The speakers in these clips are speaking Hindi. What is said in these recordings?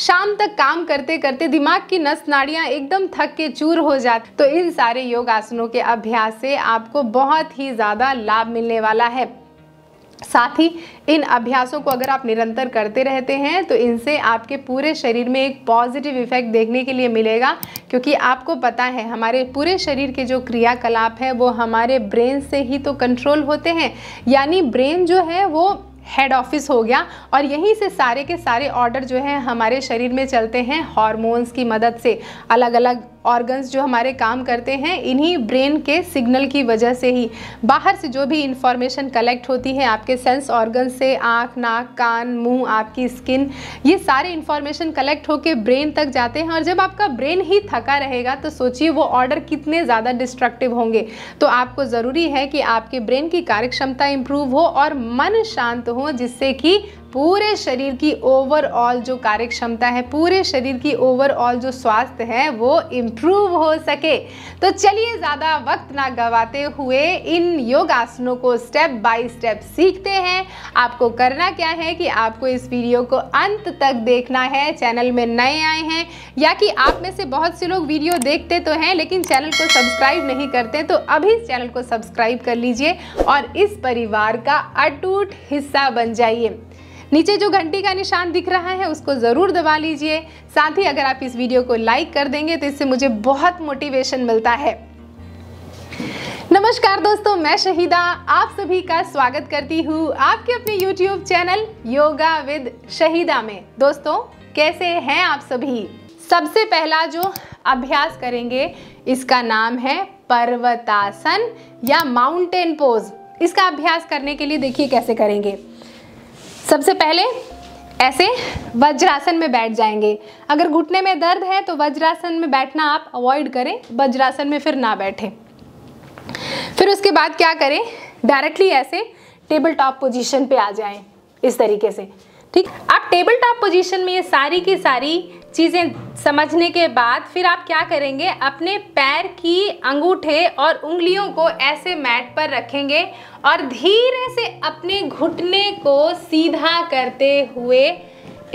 शाम तक काम करते करते दिमाग की नस नाड़ियाँ एकदम थक के चूर हो जाती तो इन सारे योग आसनों के अभ्यास से आपको बहुत ही ज़्यादा लाभ मिलने वाला है साथ ही इन अभ्यासों को अगर आप निरंतर करते रहते हैं तो इनसे आपके पूरे शरीर में एक पॉजिटिव इफेक्ट देखने के लिए मिलेगा क्योंकि आपको पता है हमारे पूरे शरीर के जो क्रियाकलाप है वो हमारे ब्रेन से ही तो कंट्रोल होते हैं यानी ब्रेन जो है वो हेड ऑफिस हो गया और यहीं से सारे के सारे ऑर्डर जो है हमारे शरीर में चलते हैं हॉर्मोन्स की मदद से अलग अलग ऑर्गन्स जो हमारे काम करते हैं इन्हीं ब्रेन के सिग्नल की वजह से ही बाहर से जो भी इंफॉर्मेशन कलेक्ट होती है आपके सेंस ऑर्गन से आँख नाक कान मुंह आपकी स्किन ये सारे इंफॉर्मेशन कलेक्ट होकर ब्रेन तक जाते हैं और जब आपका ब्रेन ही थका रहेगा तो सोचिए वो ऑर्डर कितने ज़्यादा डिस्ट्रक्टिव होंगे तो आपको ज़रूरी है कि आपके ब्रेन की कार्यक्षमता इम्प्रूव हो और मन शांत हो जिससे कि पूरे शरीर की ओवरऑल जो कार्य क्षमता है पूरे शरीर की ओवरऑल जो स्वास्थ्य है वो इम्प्रूव हो सके तो चलिए ज़्यादा वक्त ना गवाते हुए इन योगासनों को स्टेप बाय स्टेप सीखते हैं आपको करना क्या है कि आपको इस वीडियो को अंत तक देखना है चैनल में नए आए हैं या कि आप में से बहुत से लोग वीडियो देखते तो हैं लेकिन चैनल को सब्सक्राइब नहीं करते तो अभी इस चैनल को सब्सक्राइब कर लीजिए और इस परिवार का अटूट हिस्सा बन जाइए नीचे जो घंटी का निशान दिख रहा है उसको ज़रूर दबा लीजिए साथ ही अगर आप इस वीडियो को लाइक कर देंगे तो इससे मुझे बहुत मोटिवेशन मिलता है नमस्कार दोस्तों मैं शहीदा आप सभी का स्वागत करती हूँ आपके अपने YouTube channel yoga with Shahida में दोस्तों कैसे हैं आप सभी सबसे पहला जो अभ्यास करेंगे इसका नाम है पर्वतासन या माउंटेन पोज इसका अभ्यास करने के लिए देखिए कैसे करेंगे सबसे पहले ऐसे वज्रासन में बैठ जाएंगे अगर घुटने में दर्द है तो वज्रासन में बैठना आप अवॉइड करें वज्रासन में फिर ना बैठे फिर उसके बाद क्या करें डायरेक्टली ऐसे टेबल टॉप पोजीशन पे आ जाएं इस तरीके से ठीक आप टेबल टॉप पोजीशन में ये सारी की सारी चीज़ें समझने के बाद फिर आप क्या करेंगे अपने पैर की अंगूठे और उंगलियों को ऐसे मैट पर रखेंगे और धीरे से अपने घुटने को सीधा करते हुए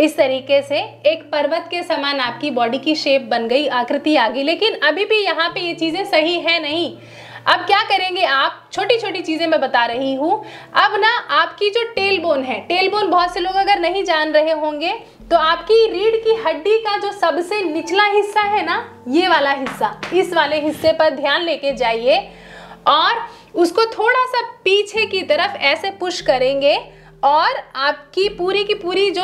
इस तरीके से एक पर्वत के समान आपकी बॉडी की शेप बन गई आकृति आ गई लेकिन अभी भी यहाँ पे ये चीज़ें सही है नहीं अब क्या करेंगे आप छोटी छोटी चीज़ें मैं बता रही हूँ अब ना आपकी जो टेल बोन है टेल बोन बहुत से लोग अगर नहीं जान रहे होंगे तो आपकी रीढ़ की हड्डी का जो सबसे निचला हिस्सा है ना ये वाला हिस्सा इस वाले हिस्से पर ध्यान लेके जाइए और उसको थोड़ा सा पीछे की तरफ ऐसे पुश करेंगे और आपकी पूरी की पूरी जो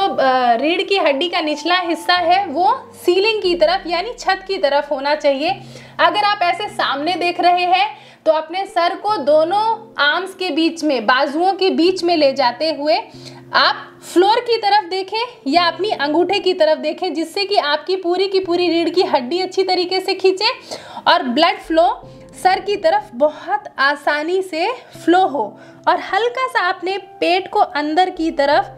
रीढ़ की हड्डी का निचला हिस्सा है वो सीलिंग की तरफ यानी छत की तरफ होना चाहिए अगर आप ऐसे सामने देख रहे हैं तो अपने सर को दोनों आर्म्स के बीच में बाजुओं के बीच में ले जाते हुए आप फ्लोर की तरफ देखें या अपनी अंगूठे की तरफ देखें जिससे कि आपकी पूरी की पूरी रीढ़ की हड्डी अच्छी तरीके से खींचे और ब्लड फ्लो सर की तरफ बहुत आसानी से फ्लो हो और हल्का सा आपने पेट को अंदर की तरफ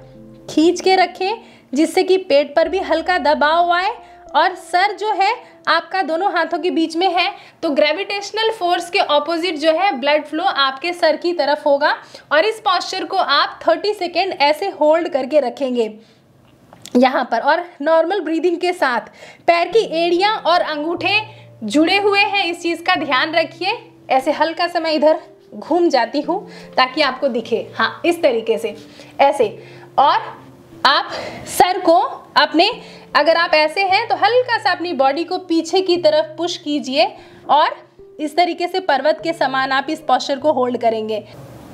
खींच के रखें जिससे कि पेट पर भी हल्का दबाव आए और सर जो है आपका दोनों हाथों के बीच में है तो ग्रेविटेशनल फोर्स के ऑपोजिट जो है ब्लड फ्लो आपके सर की तरफ होगा और इस पॉस्चर को आप 30 सेकेंड ऐसे होल्ड करके रखेंगे यहाँ पर और नॉर्मल ब्रीदिंग के साथ पैर की एड़ियाँ और अंगूठे जुड़े हुए हैं इस चीज़ का ध्यान रखिए ऐसे हल्का सा मैं इधर घूम जाती हूँ ताकि आपको दिखे हाँ इस तरीके से ऐसे और आप सर को अपने अगर आप ऐसे हैं तो हल्का सा अपनी बॉडी को पीछे की तरफ पुश कीजिए और इस तरीके से पर्वत के समान आप इस पॉस्चर को होल्ड करेंगे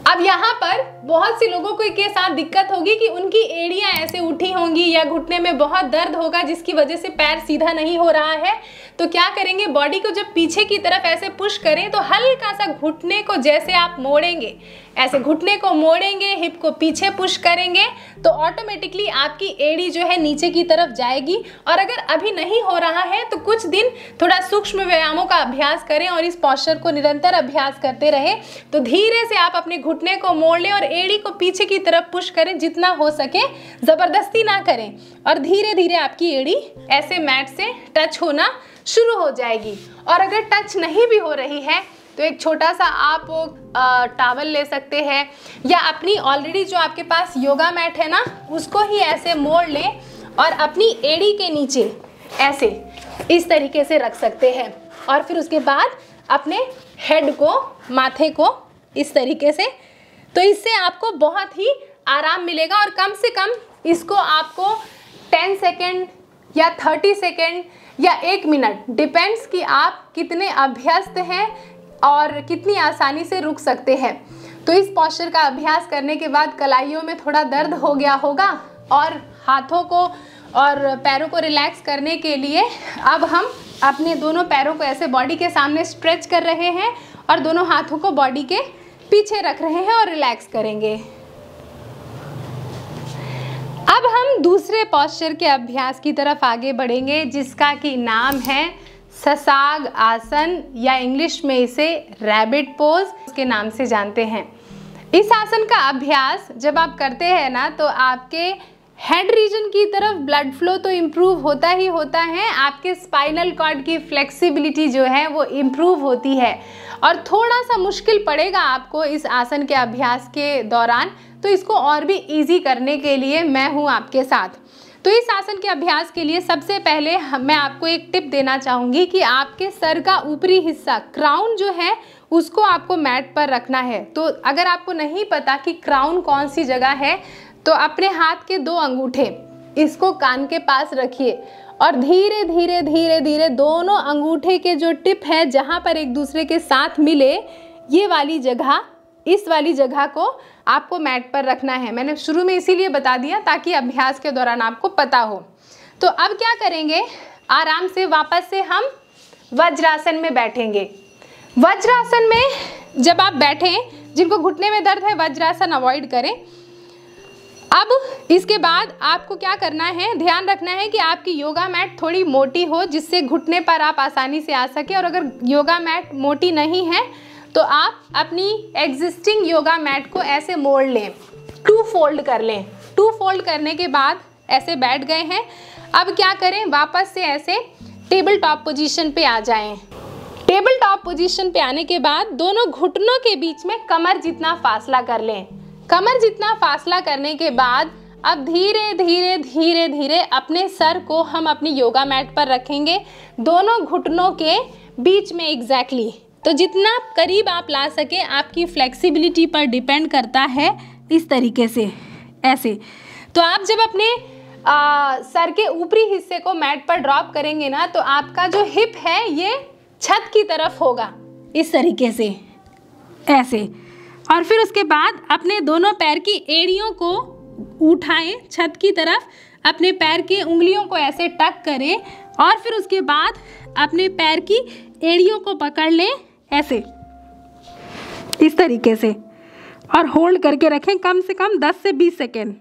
अब यहाँ पर बहुत से लोगों को के साथ दिक्कत होगी कि उनकी एड़ियाँ ऐसे उठी होंगी या घुटने में बहुत दर्द होगा जिसकी वजह से पैर सीधा नहीं हो रहा है तो क्या करेंगे बॉडी को जब पीछे की तरफ ऐसे पुश करें तो हल्का सा घुटने को जैसे आप मोड़ेंगे ऐसे घुटने को मोड़ेंगे हिप को पीछे पुश करेंगे तो ऑटोमेटिकली आपकी एड़ी जो है नीचे की तरफ जाएगी और अगर अभी नहीं हो रहा है तो कुछ दिन थोड़ा सूक्ष्म व्यायामों का अभ्यास करें और इस पॉस्चर को निरंतर अभ्यास करते रहें तो धीरे से आप अपने घुटने को मोड़ लें और एड़ी को पीछे की तरफ पुश करें जितना हो सके ज़बरदस्ती ना करें और धीरे धीरे आपकी एड़ी ऐसे मैट से टच होना शुरू हो जाएगी और अगर टच नहीं भी हो रही है तो एक छोटा सा आप टावल ले सकते हैं या अपनी ऑलरेडी जो आपके पास योगा मैट है ना उसको ही ऐसे मोड़ लें और अपनी एड़ी के नीचे ऐसे इस तरीके से रख सकते हैं और फिर उसके बाद अपने हेड को माथे को इस तरीके से तो इससे आपको बहुत ही आराम मिलेगा और कम से कम इसको आपको टेन सेकेंड या थर्टी सेकेंड या एक मिनट डिपेंड्स कि आप कितने अभ्यस्त हैं और कितनी आसानी से रुक सकते हैं तो इस पॉस्चर का अभ्यास करने के बाद कलाइयों में थोड़ा दर्द हो गया होगा और हाथों को और पैरों को रिलैक्स करने के लिए अब हम अपने दोनों पैरों को ऐसे बॉडी के सामने स्ट्रेच कर रहे हैं और दोनों हाथों को बॉडी के पीछे रख रहे हैं और रिलैक्स करेंगे अब हम दूसरे पॉस्चर के अभ्यास की तरफ आगे बढ़ेंगे जिसका कि नाम है ससाग आसन या इंग्लिश में इसे रैबिट पोज के नाम से जानते हैं इस आसन का अभ्यास जब आप करते हैं ना तो आपके हेड रीजन की तरफ ब्लड फ्लो तो इम्प्रूव होता ही होता है आपके स्पाइनल कॉर्ड की फ्लेक्सिबिलिटी जो है वो इम्प्रूव होती है और थोड़ा सा मुश्किल पड़ेगा आपको इस आसन के अभ्यास के दौरान तो इसको और भी ईजी करने के लिए मैं हूँ आपके साथ तो इस आसन के अभ्यास के लिए सबसे पहले मैं आपको एक टिप देना चाहूँगी कि आपके सर का ऊपरी हिस्सा क्राउन जो है उसको आपको मैट पर रखना है तो अगर आपको नहीं पता कि क्राउन कौन सी जगह है तो अपने हाथ के दो अंगूठे इसको कान के पास रखिए और धीरे धीरे धीरे धीरे दोनों अंगूठे के जो टिप है जहाँ पर एक दूसरे के साथ मिले ये वाली जगह इस वाली जगह को आपको मैट पर रखना है मैंने शुरू में इसीलिए बता दिया ताकि अभ्यास के दौरान आपको पता हो तो अब क्या करेंगे आराम से वापस से हम वज्रासन में बैठेंगे वज्रासन में जब आप बैठें जिनको घुटने में दर्द है वज्रासन अवॉइड करें अब इसके बाद आपको क्या करना है ध्यान रखना है कि आपकी योगा मैट थोड़ी मोटी हो जिससे घुटने पर आप आसानी से आ सके और अगर योगा मैट मोटी नहीं है तो आप अपनी एग्जिस्टिंग योगा मैट को ऐसे मोड़ लें टू फोल्ड कर लें टू फोल्ड करने के बाद ऐसे बैठ गए हैं अब क्या करें वापस से ऐसे टेबल टॉप पोजिशन पर आ जाएँ टेबल टॉप पोजीशन पे आने के बाद दोनों घुटनों के बीच में कमर जितना फासला कर लें कमर जितना फासला करने के बाद अब धीरे धीरे धीरे धीरे अपने सर को हम अपनी योगा मैट पर रखेंगे दोनों घुटनों के बीच में एग्जैक्टली exactly. तो जितना करीब आप ला सके आपकी फ्लेक्सिबिलिटी पर डिपेंड करता है इस तरीके से ऐसे तो आप जब अपने आ, सर के ऊपरी हिस्से को मैट पर ड्रॉप करेंगे ना तो आपका जो हिप है ये छत की तरफ होगा इस तरीके से ऐसे और फिर उसके बाद अपने दोनों पैर की एड़ियों को उठाएं छत की तरफ अपने पैर की उंगलियों को ऐसे टक करें और फिर उसके बाद अपने पैर की एड़ियों को पकड़ लें ऐसे इस तरीके से और होल्ड करके रखें कम से कम 10 से 20 सेकेंड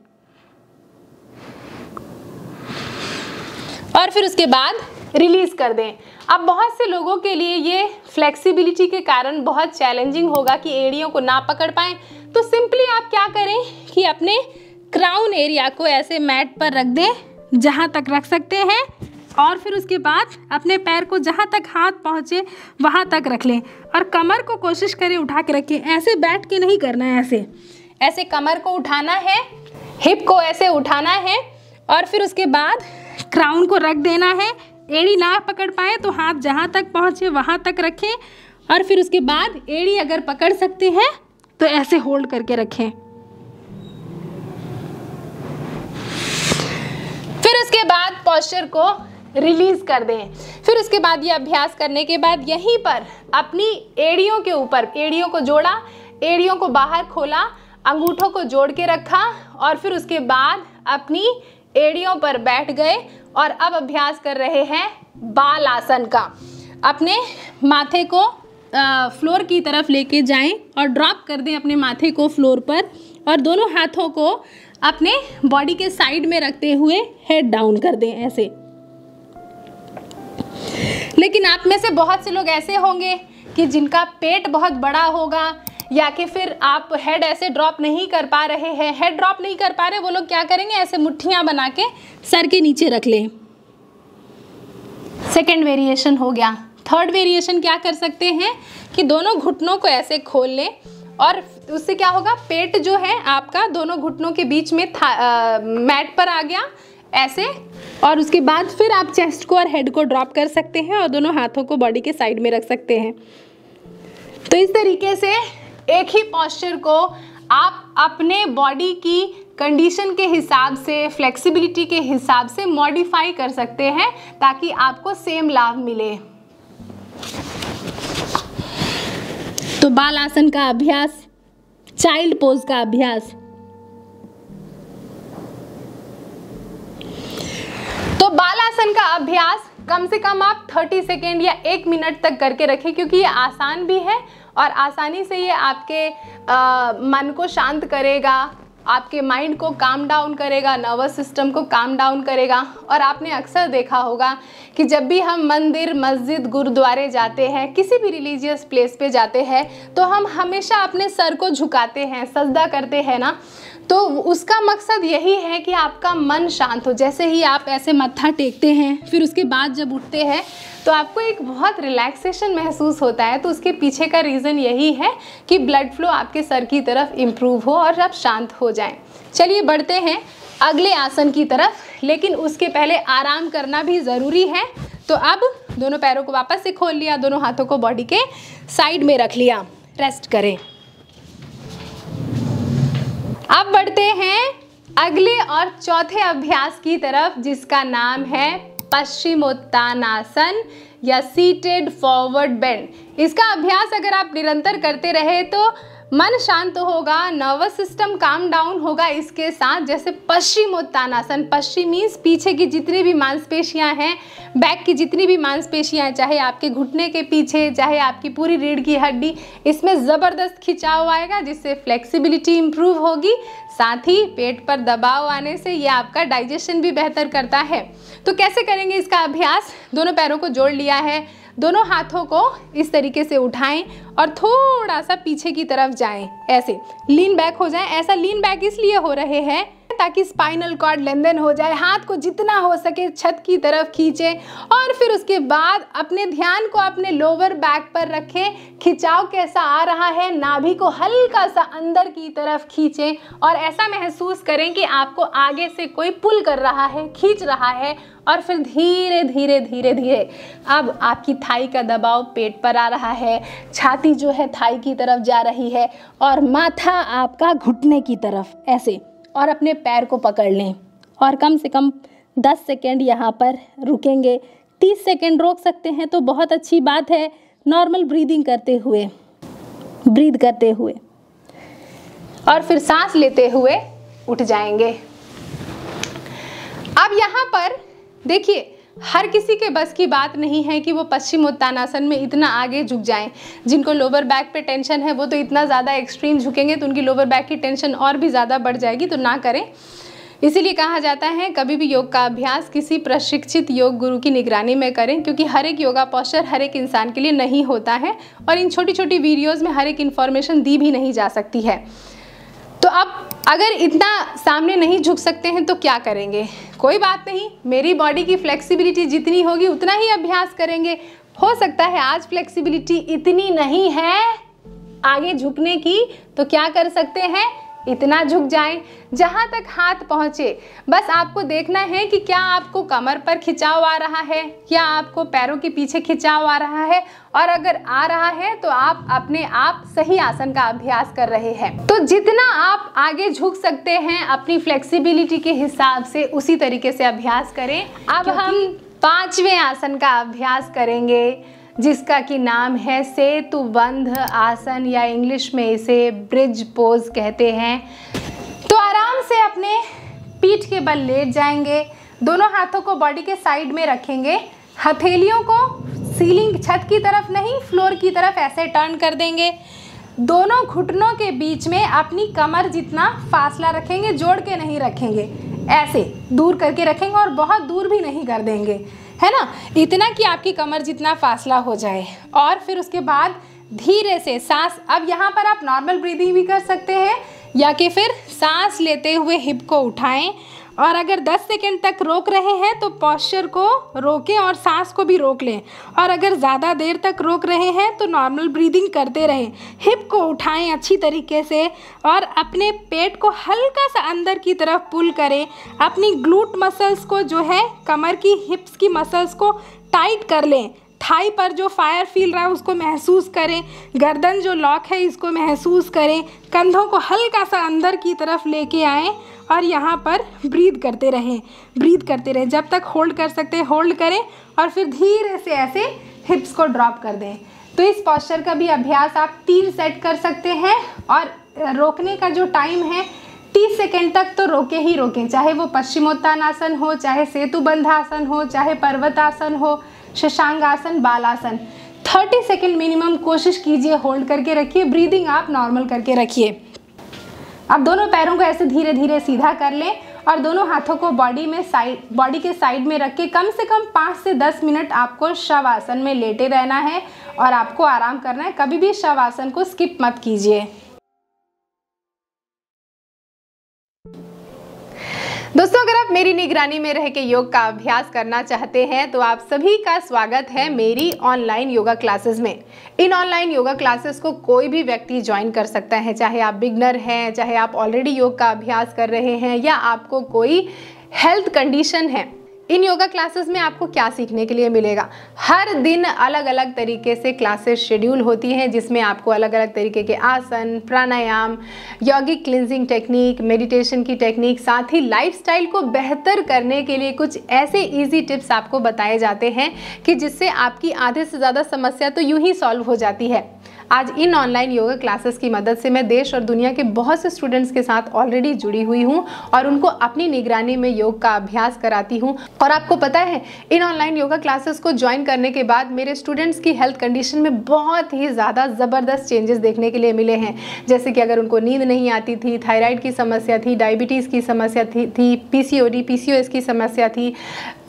और फिर उसके बाद रिलीज़ कर दें अब बहुत से लोगों के लिए ये फ्लेक्सिबिलिटी के कारण बहुत चैलेंजिंग होगा कि एड़ियों को ना पकड़ पाएँ तो सिंपली आप क्या करें कि अपने क्राउन एरिया को ऐसे मैट पर रख दें जहाँ तक रख सकते हैं और फिर उसके बाद अपने पैर को जहाँ तक हाथ पहुँचे वहाँ तक रख लें और कमर को कोशिश करें उठा के रखें ऐसे बैठ के नहीं करना है ऐसे ऐसे कमर को उठाना है हिप को ऐसे उठाना है और फिर उसके बाद क्राउन को रख देना है एड़ी ना पकड़ पाए तो हाथ जहाँ तक पहुँचे वहाँ तक रखें और फिर उसके बाद एड़ी अगर पकड़ सकते हैं तो ऐसे होल्ड करके रखें फिर उसके बाद पॉस्चर को रिलीज कर दें फिर उसके बाद ये अभ्यास करने के बाद यहीं पर अपनी एड़ियों के ऊपर एड़ियों को जोड़ा एड़ियों को बाहर खोला अंगूठों को जोड़ के रखा और फिर उसके बाद अपनी एड़ियों पर बैठ गए और अब अभ्यास कर रहे हैं बाल आसन का अपने माथे को आ, फ्लोर की तरफ लेके जाएं और ड्रॉप कर दें अपने माथे को फ्लोर पर और दोनों हाथों को अपने बॉडी के साइड में रखते हुए हेड डाउन कर दें ऐसे लेकिन आप में से बहुत से लोग ऐसे होंगे कि जिनका पेट बहुत बड़ा होगा या कि फिर आप हेड ऐसे ड्रॉप नहीं कर पा रहे हैं हेड ड्रॉप नहीं कर पा रहे वो लोग क्या करेंगे ऐसे मुठ्ठियाँ बना के सर के नीचे रख लें सेकेंड वेरिएशन हो गया थर्ड वेरिएशन क्या कर सकते हैं कि दोनों घुटनों को ऐसे खोल लें और उससे क्या होगा पेट जो है आपका दोनों घुटनों के बीच में था आ, मैट पर आ गया ऐसे और उसके बाद फिर आप चेस्ट को और हेड को ड्रॉप कर सकते हैं और दोनों हाथों को बॉडी के साइड में रख सकते हैं तो इस तरीके से एक ही पॉस्चर को आप अपने बॉडी की कंडीशन के हिसाब से फ्लेक्सिबिलिटी के हिसाब से मॉडिफाई कर सकते हैं ताकि आपको सेम लाभ मिले तो बाल आसन का अभ्यास चाइल्ड पोज का अभ्यास तो बाल आसन का अभ्यास कम से कम आप 30 सेकेंड या एक मिनट तक करके रखें क्योंकि ये आसान भी है और आसानी से ये आपके आ, मन को शांत करेगा आपके माइंड को काम डाउन करेगा नर्वस सिस्टम को काम डाउन करेगा और आपने अक्सर देखा होगा कि जब भी हम मंदिर मस्जिद गुरुद्वारे जाते हैं किसी भी रिलीजियस प्लेस पे जाते हैं तो हम हमेशा अपने सर को झुकाते हैं सजदा करते हैं ना तो उसका मकसद यही है कि आपका मन शांत हो जैसे ही आप ऐसे मत्था टेकते हैं फिर उसके बाद जब उठते हैं तो आपको एक बहुत रिलैक्सेशन महसूस होता है तो उसके पीछे का रीज़न यही है कि ब्लड फ्लो आपके सर की तरफ इम्प्रूव हो और आप शांत हो जाए चलिए बढ़ते हैं अगले आसन की तरफ लेकिन उसके पहले आराम करना भी ज़रूरी है तो अब दोनों पैरों को वापस से खोल लिया दोनों हाथों को बॉडी के साइड में रख लिया रेस्ट करें अब बढ़ते हैं अगले और चौथे अभ्यास की तरफ जिसका नाम है पश्चिमोत्तानासन या सीटेड फॉरवर्ड बेंड इसका अभ्यास अगर आप निरंतर करते रहे तो मन शांत होगा नर्वस सिस्टम काम डाउन होगा इसके साथ जैसे पश्चिम उत्तानासन पश्चिम मीन्स पीछे की जितनी भी मांसपेशियां हैं बैक की जितनी भी मांसपेशियां चाहे आपके घुटने के पीछे चाहे आपकी पूरी रीढ़ की हड्डी इसमें ज़बरदस्त खिंचाव आएगा जिससे फ्लेक्सिबिलिटी इम्प्रूव होगी साथ ही पेट पर दबाव आने से यह आपका डाइजेशन भी बेहतर करता है तो कैसे करेंगे इसका अभ्यास दोनों पैरों को जोड़ लिया है दोनों हाथों को इस तरीके से उठाएं और थोड़ा सा पीछे की तरफ जाएं ऐसे लीन बैक हो जाएं ऐसा लीन बैक इसलिए हो रहे हैं ताकि स्पाइनल कॉर्ड लेंदन हो जाए हाथ को जितना हो सके छत की तरफ खींचें और फिर उसके बाद अपने ध्यान को अपने लोअर बैक पर रखें खिंचाव कैसा आ रहा है नाभि को हल्का सा अंदर की तरफ खींचें और ऐसा महसूस करें कि आपको आगे से कोई पुल कर रहा है खींच रहा है और फिर धीरे धीरे धीरे धीरे अब आपकी थाई का दबाव पेट पर आ रहा है छाती जो है थाई की तरफ जा रही है और माथा आपका घुटने की तरफ ऐसे और अपने पैर को पकड़ लें और कम से कम 10 सेकेंड यहाँ पर रुकेंगे 30 सेकेंड रोक सकते हैं तो बहुत अच्छी बात है नॉर्मल ब्रीदिंग करते हुए ब्रीद करते हुए और फिर सांस लेते हुए उठ जाएंगे अब यहाँ पर देखिए हर किसी के बस की बात नहीं है कि वो पश्चिम उत्तानासन में इतना आगे झुक जाएं जिनको लोअर बैक पे टेंशन है वो तो इतना ज़्यादा एक्सट्रीम झुकेंगे तो उनकी लोअर बैक की टेंशन और भी ज़्यादा बढ़ जाएगी तो ना करें इसीलिए कहा जाता है कभी भी योग का अभ्यास किसी प्रशिक्षित योग गुरु की निगरानी में करें क्योंकि हर एक योगा पॉस्चर हर एक इंसान के लिए नहीं होता है और इन छोटी छोटी वीडियोज़ में हर एक इन्फॉर्मेशन दी भी नहीं जा सकती है तो अब अगर इतना सामने नहीं झुक सकते हैं तो क्या करेंगे कोई बात नहीं मेरी बॉडी की फ्लेक्सिबिलिटी जितनी होगी उतना ही अभ्यास करेंगे हो सकता है आज फ्लेक्सिबिलिटी इतनी नहीं है आगे झुकने की तो क्या कर सकते हैं इतना झुक जाएं जहां तक हाथ पहुंचे बस आपको देखना है कि क्या आपको कमर पर खिंचाव आ रहा है या आपको पैरों के पीछे खिंचाव आ रहा है और अगर आ रहा है तो आप अपने आप सही आसन का अभ्यास कर रहे हैं तो जितना आप आगे झुक सकते हैं अपनी फ्लेक्सिबिलिटी के हिसाब से उसी तरीके से अभ्यास करें अब हम पांचवें आसन का अभ्यास करेंगे जिसका कि नाम है सेतु बंध आसन या इंग्लिश में इसे ब्रिज पोज कहते हैं तो आराम से अपने पीठ के बल लेट जाएंगे दोनों हाथों को बॉडी के साइड में रखेंगे हथेलियों को सीलिंग छत की तरफ नहीं फ्लोर की तरफ ऐसे टर्न कर देंगे दोनों घुटनों के बीच में अपनी कमर जितना फासला रखेंगे जोड़ के नहीं रखेंगे ऐसे दूर करके रखेंगे और बहुत दूर भी नहीं कर देंगे है ना इतना कि आपकी कमर जितना फासला हो जाए और फिर उसके बाद धीरे से सांस अब यहाँ पर आप नॉर्मल ब्रीदिंग भी कर सकते हैं या कि फिर सांस लेते हुए हिप को उठाएं और अगर 10 सेकेंड तक रोक रहे हैं तो पॉस्चर को रोकें और सांस को भी रोक लें और अगर ज़्यादा देर तक रोक रहे हैं तो नॉर्मल ब्रीदिंग करते रहें हिप को उठाएं अच्छी तरीके से और अपने पेट को हल्का सा अंदर की तरफ पुल करें अपनी ग्लूट मसल्स को जो है कमर की हिप्स की मसल्स को टाइट कर लें थाई पर जो फायर फील रहा है उसको महसूस करें गर्दन जो लॉक है इसको महसूस करें कंधों को हल्का सा अंदर की तरफ लेके आए और यहाँ पर ब्रीद करते रहें ब्रीद करते रहें जब तक होल्ड कर सकते हैं होल्ड करें और फिर धीरे से ऐसे हिप्स को ड्रॉप कर दें तो इस पॉस्चर का भी अभ्यास आप तीन सेट कर सकते हैं और रोकने का जो टाइम है तीस सेकेंड तक तो रोके ही रोकें चाहे वो पश्चिमोत्तान आसन हो चाहे सेतुबंध आसन हो चाहे पर्वत आसन हो शशांगासन बालासन 30 सेकेंड मिनिमम कोशिश कीजिए होल्ड करके रखिए ब्रीदिंग आप नॉर्मल करके रखिए अब दोनों पैरों को ऐसे धीरे धीरे सीधा कर लें और दोनों हाथों को बॉडी में साइड बॉडी के साइड में रख के कम से कम पाँच से दस मिनट आपको शव आसन में लेटे रहना है और आपको आराम करना है कभी भी शव आसन को स्किप मत कीजिए दोस्तों अगर आप मेरी निगरानी में रह के योग का अभ्यास करना चाहते हैं तो आप सभी का स्वागत है मेरी ऑनलाइन योगा क्लासेस में इन ऑनलाइन योगा क्लासेस को कोई भी व्यक्ति ज्वाइन कर सकता है चाहे आप बिगनर हैं चाहे आप ऑलरेडी योग का अभ्यास कर रहे हैं या आपको कोई हेल्थ कंडीशन है इन योगा क्लासेस में आपको क्या सीखने के लिए मिलेगा हर दिन अलग अलग तरीके से क्लासेस शेड्यूल होती हैं जिसमें आपको अलग अलग तरीके के आसन प्राणायाम यौगिक क्लिनजिंग टेक्निक मेडिटेशन की टेक्निक साथ ही लाइफ को बेहतर करने के लिए कुछ ऐसे ईजी टिप्स आपको बताए जाते हैं कि जिससे आपकी आधे से ज़्यादा समस्या तो यूँ ही सॉल्व हो जाती है आज इन ऑनलाइन योगा क्लासेस की मदद से मैं देश और दुनिया के बहुत से स्टूडेंट्स के साथ ऑलरेडी जुड़ी हुई हूँ और उनको अपनी निगरानी में योग का अभ्यास कराती हूँ और आपको पता है इन ऑनलाइन योगा क्लासेस को ज्वाइन करने के बाद मेरे स्टूडेंट्स की हेल्थ कंडीशन में बहुत ही ज़्यादा ज़बरदस्त चेंजेस देखने के लिए मिले हैं जैसे कि अगर उनको नींद नहीं आती थी थायराइड की समस्या थी डायबिटीज़ की समस्या थी थी पीसीओडी पीसीओएस की समस्या थी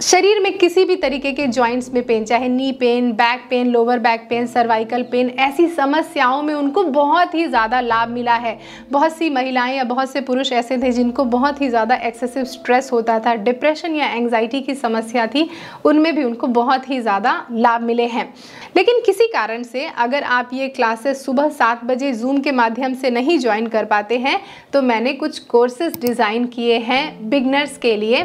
शरीर में किसी भी तरीके के जॉइंट्स में पेन चाहे knee pain back pain lower back pain cervical pain ऐसी सम समस्याओं में उनको बहुत ही ज़्यादा लाभ मिला है बहुत सी महिलाएं या बहुत से पुरुष ऐसे थे जिनको बहुत ही ज़्यादा एक्सेसिव स्ट्रेस होता था डिप्रेशन या एंगजाइटी की समस्या थी उनमें भी उनको बहुत ही ज़्यादा लाभ मिले हैं लेकिन किसी कारण से अगर आप ये क्लासेस सुबह सात बजे जूम के माध्यम से नहीं ज्वाइन कर पाते हैं तो मैंने कुछ कोर्सेज डिज़ाइन किए हैं बिगनर्स के लिए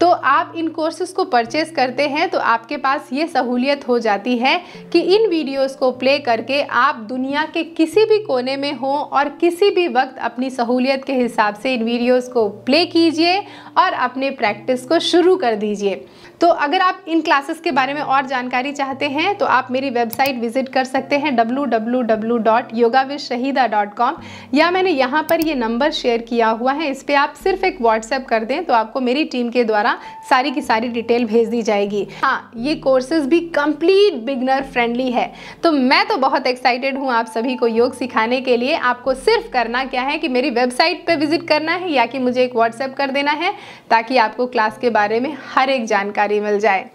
तो आप इन कोर्सेज को परचेज़ करते हैं तो आपके पास ये सहूलियत हो जाती है कि इन वीडियोस को प्ले करके आप दुनिया के किसी भी कोने में हों और किसी भी वक्त अपनी सहूलियत के हिसाब से इन वीडियोस को प्ले कीजिए और अपने प्रैक्टिस को शुरू कर दीजिए तो अगर आप इन क्लासेस के बारे में और जानकारी चाहते हैं तो आप मेरी वेबसाइट विजिट कर सकते हैं www.yogavishahida.com या मैंने यहाँ पर ये नंबर शेयर किया हुआ है इस पर आप सिर्फ एक व्हाट्सएप कर दें तो आपको मेरी टीम के द्वारा सारी की सारी डिटेल भेज दी जाएगी हाँ ये कोर्सेज भी कंप्लीट बिगनर फ्रेंडली है तो मैं तो बहुत एक्साइटेड एक्साइटेड हूँ आप सभी को योग सिखाने के लिए आपको सिर्फ करना क्या है कि मेरी वेबसाइट पे विजिट करना है या कि मुझे एक व्हाट्सएप कर देना है ताकि आपको क्लास के बारे में हर एक जानकारी मिल जाए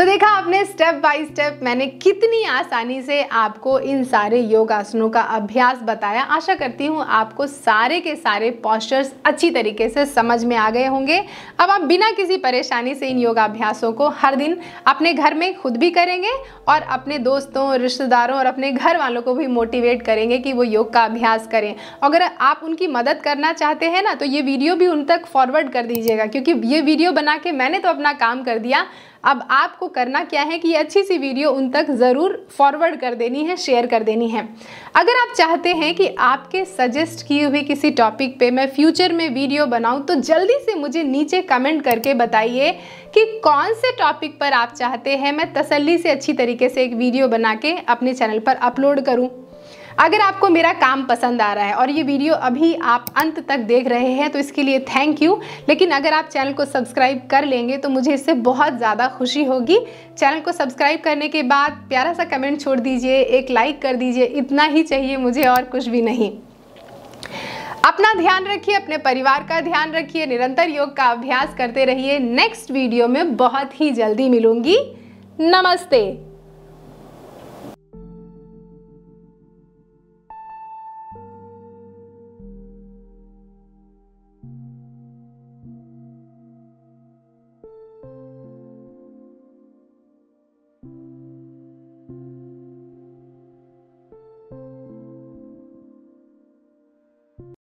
तो देखा आपने स्टेप बाय स्टेप मैंने कितनी आसानी से आपको इन सारे योगासनों का अभ्यास बताया आशा करती हूँ आपको सारे के सारे पॉस्चर्स अच्छी तरीके से समझ में आ गए होंगे अब आप बिना किसी परेशानी से इन योगाभ्यासों को हर दिन अपने घर में खुद भी करेंगे और अपने दोस्तों रिश्तेदारों और अपने घर वालों को भी मोटिवेट करेंगे कि वो योग का अभ्यास करें अगर आप उनकी मदद करना चाहते हैं ना तो ये वीडियो भी उन तक फॉरवर्ड कर दीजिएगा क्योंकि ये वीडियो बना के मैंने तो अपना काम कर दिया अब आपको करना क्या है कि ये अच्छी सी वीडियो उन तक ज़रूर फॉरवर्ड कर देनी है शेयर कर देनी है अगर आप चाहते हैं कि आपके सजेस्ट किए हुए किसी टॉपिक पे मैं फ्यूचर में वीडियो बनाऊं तो जल्दी से मुझे नीचे कमेंट करके बताइए कि कौन से टॉपिक पर आप चाहते हैं मैं तसल्ली से अच्छी तरीके से एक वीडियो बना के अपने चैनल पर अपलोड करूँ अगर आपको मेरा काम पसंद आ रहा है और ये वीडियो अभी आप अंत तक देख रहे हैं तो इसके लिए थैंक यू लेकिन अगर आप चैनल को सब्सक्राइब कर लेंगे तो मुझे इससे बहुत ज़्यादा खुशी होगी चैनल को सब्सक्राइब करने के बाद प्यारा सा कमेंट छोड़ दीजिए एक लाइक कर दीजिए इतना ही चाहिए मुझे और कुछ भी नहीं अपना ध्यान रखिए अपने परिवार का ध्यान रखिए निरंतर योग का अभ्यास करते रहिए नेक्स्ट वीडियो में बहुत ही जल्दी मिलूंगी नमस्ते